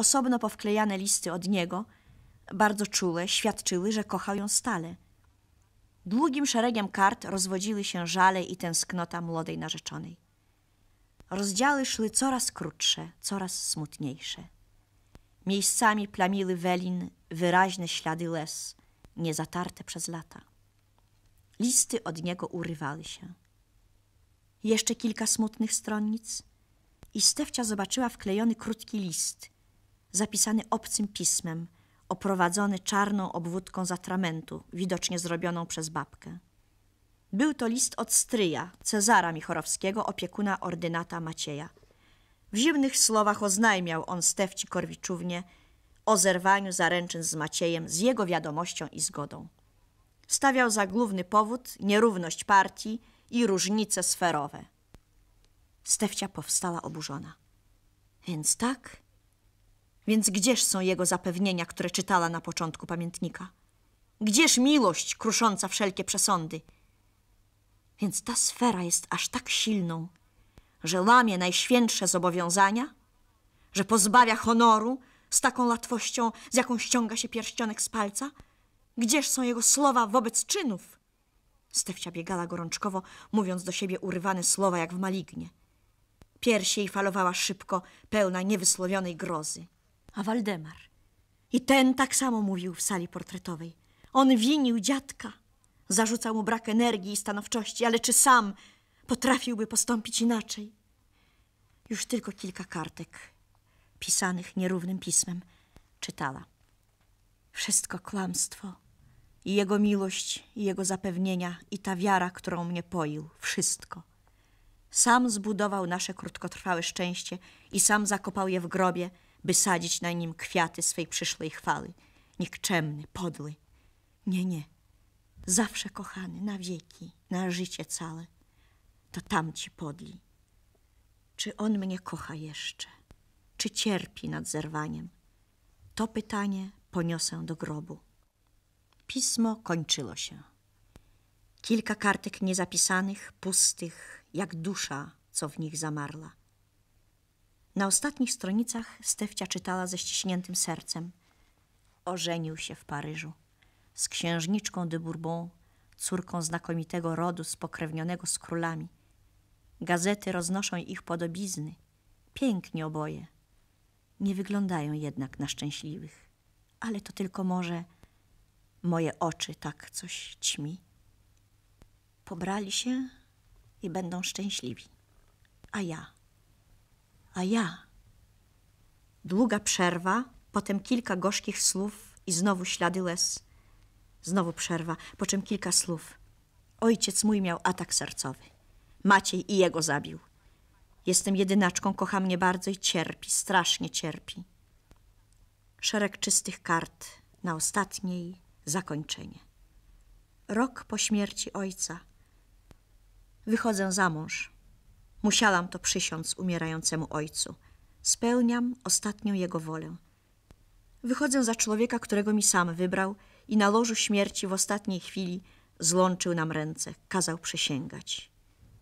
Osobno powklejane listy od niego, bardzo czułe, świadczyły, że kochał ją stale. Długim szeregiem kart rozwodziły się żale i tęsknota młodej narzeczonej. Rozdziały szły coraz krótsze, coraz smutniejsze. Miejscami plamiły welin wyraźne ślady les, niezatarte przez lata. Listy od niego urywały się. Jeszcze kilka smutnych stronnic i Stefcia zobaczyła wklejony krótki list, zapisany obcym pismem, oprowadzony czarną obwódką atramentu, widocznie zrobioną przez babkę. Był to list od stryja, Cezara Michorowskiego, opiekuna ordynata Macieja. W zimnych słowach oznajmiał on Stefci Korwiczównie o zerwaniu zaręczyn z Maciejem z jego wiadomością i zgodą. Stawiał za główny powód nierówność partii i różnice sferowe. Stefcia powstała oburzona. Więc tak, więc gdzież są jego zapewnienia, które czytała na początku pamiętnika? Gdzież miłość krusząca wszelkie przesądy? Więc ta sfera jest aż tak silną, że łamie najświętsze zobowiązania, że pozbawia honoru z taką łatwością, z jaką ściąga się pierścionek z palca? Gdzież są jego słowa wobec czynów? Stefcia biegała gorączkowo, mówiąc do siebie urywane słowa jak w malignie. Piersi jej falowała szybko, pełna niewysłowionej grozy a Waldemar. I ten tak samo mówił w sali portretowej. On winił dziadka, zarzucał mu brak energii i stanowczości, ale czy sam potrafiłby postąpić inaczej? Już tylko kilka kartek, pisanych nierównym pismem, czytała. Wszystko kłamstwo i jego miłość, i jego zapewnienia, i ta wiara, którą mnie poił, wszystko. Sam zbudował nasze krótkotrwałe szczęście i sam zakopał je w grobie, by sadzić na nim kwiaty swej przyszłej chwały. Nikczemny, podły. Nie, nie. Zawsze kochany, na wieki, na życie całe. To tamci podli. Czy on mnie kocha jeszcze? Czy cierpi nad zerwaniem? To pytanie poniosę do grobu. Pismo kończyło się. Kilka kartek niezapisanych, pustych, jak dusza, co w nich zamarla. Na ostatnich stronicach Stefcia czytała ze ściśniętym sercem. Ożenił się w Paryżu z księżniczką de Bourbon, córką znakomitego rodu spokrewnionego z królami. Gazety roznoszą ich podobizny, pięknie oboje. Nie wyglądają jednak na szczęśliwych, ale to tylko może moje oczy tak coś ćmi. Pobrali się i będą szczęśliwi, a ja a ja. Długa przerwa, potem kilka gorzkich słów i znowu ślady łez. Znowu przerwa, po czym kilka słów. Ojciec mój miał atak sercowy. Maciej i jego zabił. Jestem jedynaczką, kocha mnie bardzo i cierpi, strasznie cierpi. Szereg czystych kart na ostatniej zakończenie. Rok po śmierci ojca wychodzę za mąż. Musiałam to przysiąc umierającemu ojcu. Spełniam ostatnią jego wolę. Wychodzę za człowieka, którego mi sam wybrał i na lożu śmierci w ostatniej chwili złączył nam ręce, kazał przysięgać.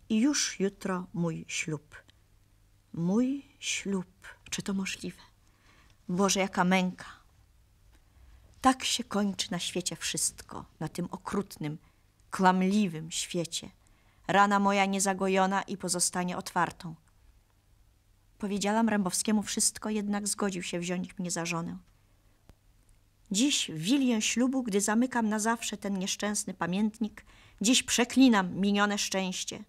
I już jutro mój ślub. Mój ślub. Czy to możliwe? Boże, jaka męka. Tak się kończy na świecie wszystko, na tym okrutnym, kłamliwym świecie. Rana moja niezagojona i pozostanie otwartą. Powiedziałam Rębowskiemu wszystko, jednak zgodził się wziąć mnie za żonę. Dziś w wilię ślubu, gdy zamykam na zawsze ten nieszczęsny pamiętnik, dziś przeklinam minione szczęście.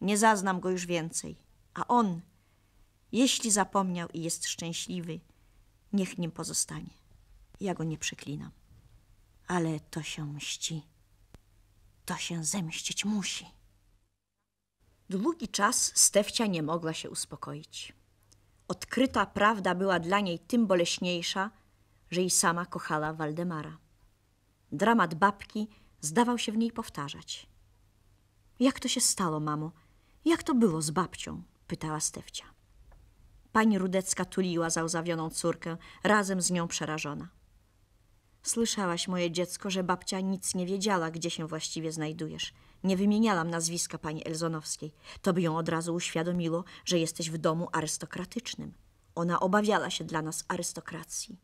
Nie zaznam go już więcej, a on, jeśli zapomniał i jest szczęśliwy, niech nim pozostanie. Ja go nie przeklinam. Ale to się mści. To się zemścić musi. Długi czas Stefcia nie mogła się uspokoić. Odkryta prawda była dla niej tym boleśniejsza, że i sama kochała Waldemara. Dramat babki zdawał się w niej powtarzać. Jak to się stało, mamo? Jak to było z babcią? pytała Stefcia. Pani Rudecka tuliła załzawioną córkę, razem z nią przerażona. Słyszałaś, moje dziecko, że babcia nic nie wiedziała, gdzie się właściwie znajdujesz. Nie wymieniałam nazwiska pani Elzonowskiej. To by ją od razu uświadomiło, że jesteś w domu arystokratycznym. Ona obawiała się dla nas arystokracji.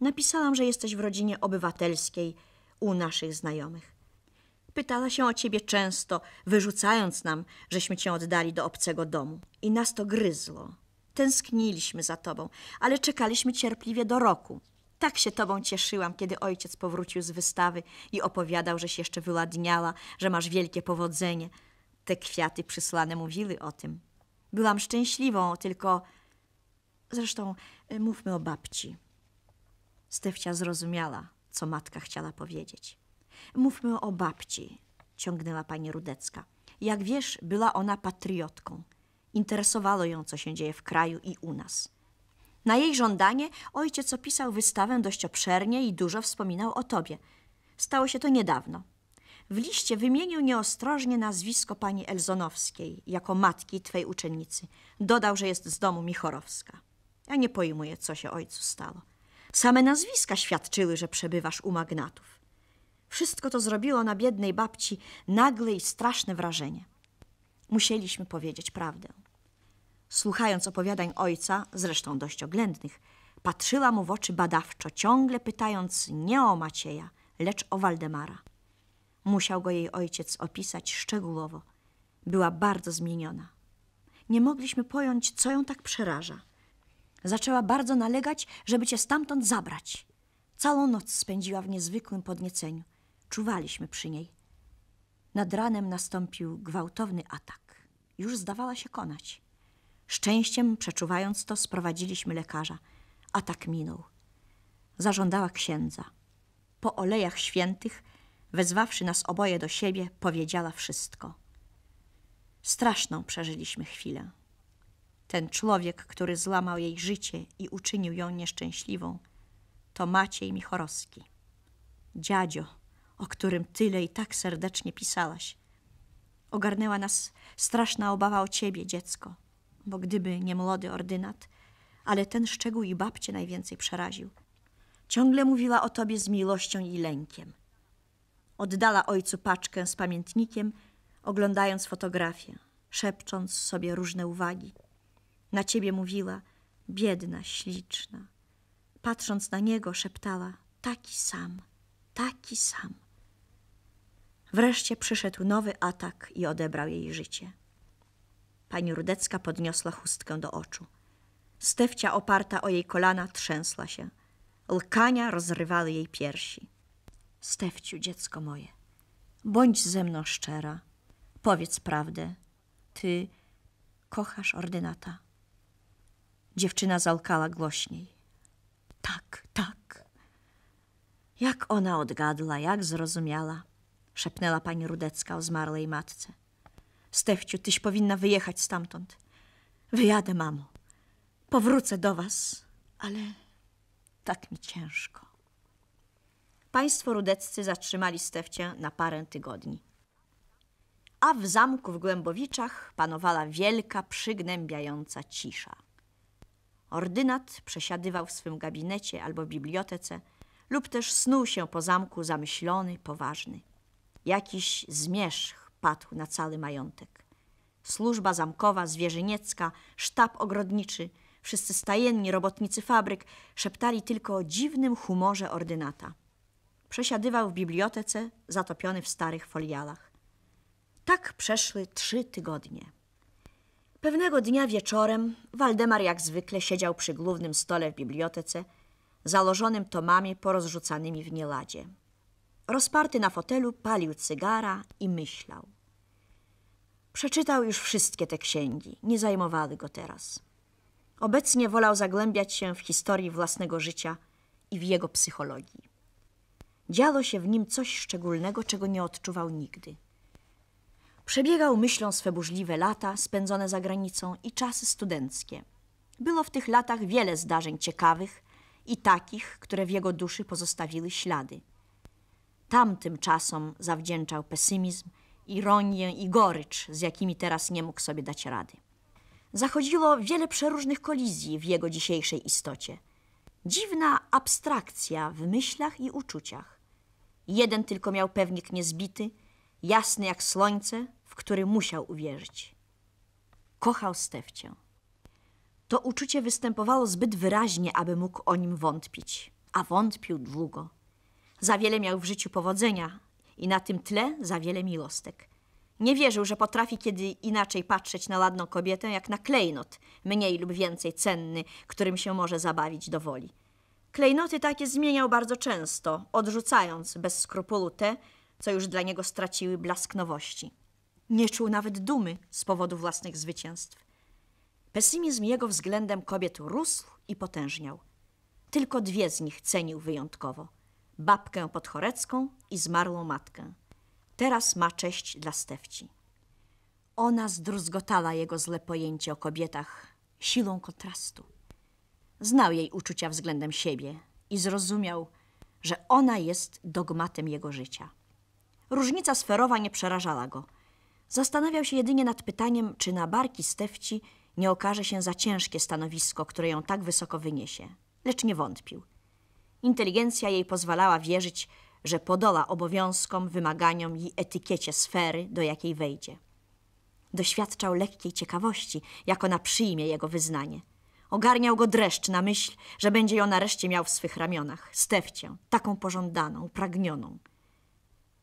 Napisałam, że jesteś w rodzinie obywatelskiej u naszych znajomych. Pytała się o ciebie często, wyrzucając nam, żeśmy cię oddali do obcego domu. I nas to gryzło. Tęskniliśmy za tobą, ale czekaliśmy cierpliwie do roku. Tak się tobą cieszyłam, kiedy ojciec powrócił z wystawy i opowiadał, żeś jeszcze wyładniała, że masz wielkie powodzenie. Te kwiaty przysłane mówiły o tym. Byłam szczęśliwą, tylko... Zresztą y, mówmy o babci. Stefcia zrozumiała, co matka chciała powiedzieć. Mówmy o babci, ciągnęła pani Rudecka. Jak wiesz, była ona patriotką. Interesowało ją, co się dzieje w kraju i u nas. Na jej żądanie ojciec opisał wystawę dość obszernie i dużo wspominał o tobie. Stało się to niedawno. W liście wymienił nieostrożnie nazwisko pani Elzonowskiej jako matki twej uczennicy. Dodał, że jest z domu Michorowska. Ja nie pojmuję, co się ojcu stało. Same nazwiska świadczyły, że przebywasz u magnatów. Wszystko to zrobiło na biednej babci nagle i straszne wrażenie. Musieliśmy powiedzieć prawdę słuchając opowiadań ojca, zresztą dość oględnych, patrzyła mu w oczy badawczo, ciągle pytając nie o Macieja, lecz o Waldemara. Musiał go jej ojciec opisać szczegółowo. Była bardzo zmieniona. Nie mogliśmy pojąć, co ją tak przeraża. Zaczęła bardzo nalegać, żeby cię stamtąd zabrać. Całą noc spędziła w niezwykłym podnieceniu. Czuwaliśmy przy niej. Nad ranem nastąpił gwałtowny atak. Już zdawała się konać. Szczęściem przeczuwając to, sprowadziliśmy lekarza. A tak minął. Zażądała księdza. Po olejach świętych, wezwawszy nas oboje do siebie, powiedziała wszystko. Straszną przeżyliśmy chwilę. Ten człowiek, który złamał jej życie i uczynił ją nieszczęśliwą, to Maciej Michorowski. Dziadzio, o którym tyle i tak serdecznie pisałaś. Ogarnęła nas straszna obawa o ciebie, dziecko bo gdyby nie młody ordynat, ale ten szczegół i babcie najwięcej przeraził. Ciągle mówiła o tobie z miłością i lękiem. Oddala ojcu paczkę z pamiętnikiem, oglądając fotografię, szepcząc sobie różne uwagi. Na ciebie mówiła, biedna, śliczna. Patrząc na niego, szeptała, taki sam, taki sam. Wreszcie przyszedł nowy atak i odebrał jej życie. Pani Rudecka podniosła chustkę do oczu. Stefcia oparta o jej kolana trzęsła się. Lkania rozrywały jej piersi. Stefciu, dziecko moje, bądź ze mną szczera. Powiedz prawdę. Ty kochasz ordynata. Dziewczyna zalkała głośniej. Tak, tak. Jak ona odgadła, jak zrozumiała, szepnęła pani Rudecka o zmarłej matce. Stefciu, tyś powinna wyjechać stamtąd. Wyjadę, mamo. Powrócę do was, ale tak mi ciężko. Państwo rudeccy zatrzymali Stefcia na parę tygodni. A w zamku w Głębowiczach panowała wielka, przygnębiająca cisza. Ordynat przesiadywał w swym gabinecie albo bibliotece lub też snuł się po zamku zamyślony, poważny. Jakiś zmierzch padł na cały majątek. Służba zamkowa, zwierzyniecka, sztab ogrodniczy, wszyscy stajenni, robotnicy fabryk szeptali tylko o dziwnym humorze ordynata. Przesiadywał w bibliotece, zatopiony w starych folialach. Tak przeszły trzy tygodnie. Pewnego dnia wieczorem Waldemar jak zwykle siedział przy głównym stole w bibliotece, zalożonym tomami porozrzucanymi w nieladzie rozparty na fotelu, palił cygara i myślał. Przeczytał już wszystkie te księgi, nie zajmowały go teraz. Obecnie wolał zagłębiać się w historii własnego życia i w jego psychologii. Działo się w nim coś szczególnego, czego nie odczuwał nigdy. Przebiegał myślą swe burzliwe lata spędzone za granicą i czasy studenckie. Było w tych latach wiele zdarzeń ciekawych i takich, które w jego duszy pozostawiły ślady tamtym czasom zawdzięczał pesymizm, ironię i gorycz, z jakimi teraz nie mógł sobie dać rady. Zachodziło wiele przeróżnych kolizji w jego dzisiejszej istocie. Dziwna abstrakcja w myślach i uczuciach. Jeden tylko miał pewnik niezbity, jasny jak słońce, w który musiał uwierzyć. Kochał Stefcię. To uczucie występowało zbyt wyraźnie, aby mógł o nim wątpić, a wątpił długo. Za wiele miał w życiu powodzenia i na tym tle za wiele miłostek. Nie wierzył, że potrafi kiedy inaczej patrzeć na ładną kobietę jak na klejnot, mniej lub więcej cenny, którym się może zabawić do woli. Klejnoty takie zmieniał bardzo często, odrzucając bez skrupulu te, co już dla niego straciły blask nowości. Nie czuł nawet dumy z powodu własnych zwycięstw. Pesymizm jego względem kobiet rósł i potężniał. Tylko dwie z nich cenił wyjątkowo – babkę podchorecką i zmarłą matkę. Teraz ma cześć dla Stefci. Ona zdruzgotała jego złe pojęcie o kobietach siłą kontrastu. Znał jej uczucia względem siebie i zrozumiał, że ona jest dogmatem jego życia. Różnica sferowa nie przerażała go. Zastanawiał się jedynie nad pytaniem, czy na barki Stefci nie okaże się za ciężkie stanowisko, które ją tak wysoko wyniesie. Lecz nie wątpił – Inteligencja jej pozwalała wierzyć, że podola obowiązkom, wymaganiom i etykiecie sfery, do jakiej wejdzie. Doświadczał lekkiej ciekawości, jak ona przyjmie jego wyznanie. Ogarniał go dreszcz na myśl, że będzie ją nareszcie miał w swych ramionach, stewcię, taką pożądaną, pragnioną.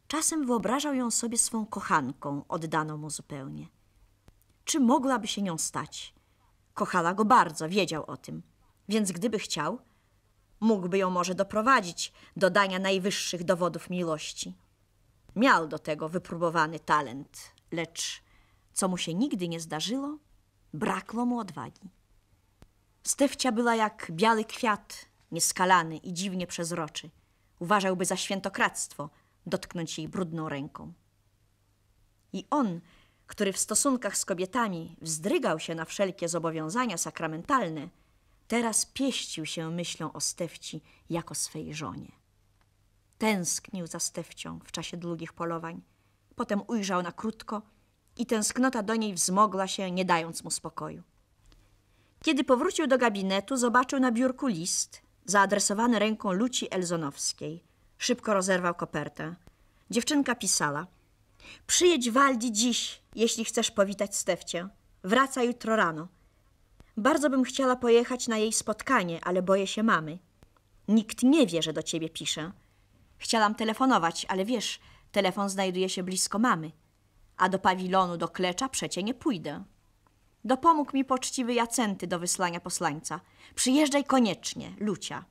Czasem wyobrażał ją sobie swą kochanką, oddaną mu zupełnie. Czy mogłaby się nią stać? Kochała go bardzo, wiedział o tym. Więc gdyby chciał, mógłby ją może doprowadzić do dania najwyższych dowodów miłości. Miał do tego wypróbowany talent, lecz co mu się nigdy nie zdarzyło, brakło mu odwagi. Stefcia była jak biały kwiat, nieskalany i dziwnie przezroczy. Uważałby za świętokradztwo dotknąć jej brudną ręką. I on, który w stosunkach z kobietami wzdrygał się na wszelkie zobowiązania sakramentalne, Teraz pieścił się myślą o Stefci jako swej żonie. Tęsknił za Stefcią w czasie długich polowań. Potem ujrzał na krótko i tęsknota do niej wzmogła się, nie dając mu spokoju. Kiedy powrócił do gabinetu, zobaczył na biurku list zaadresowany ręką Luci Elzonowskiej. Szybko rozerwał kopertę. Dziewczynka pisała. Przyjedź Waldi dziś, jeśli chcesz powitać Stefcię. Wraca jutro rano. Bardzo bym chciała pojechać na jej spotkanie, ale boję się mamy. Nikt nie wie, że do ciebie piszę. Chciałam telefonować, ale wiesz, telefon znajduje się blisko mamy. A do pawilonu, do klecza przecie nie pójdę. Dopomógł mi poczciwy Jacenty do wysłania posłańca. Przyjeżdżaj koniecznie, Lucia.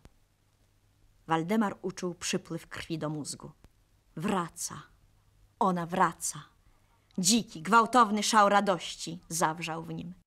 Waldemar uczuł przypływ krwi do mózgu. Wraca. Ona wraca. Dziki, gwałtowny szał radości zawrzał w nim.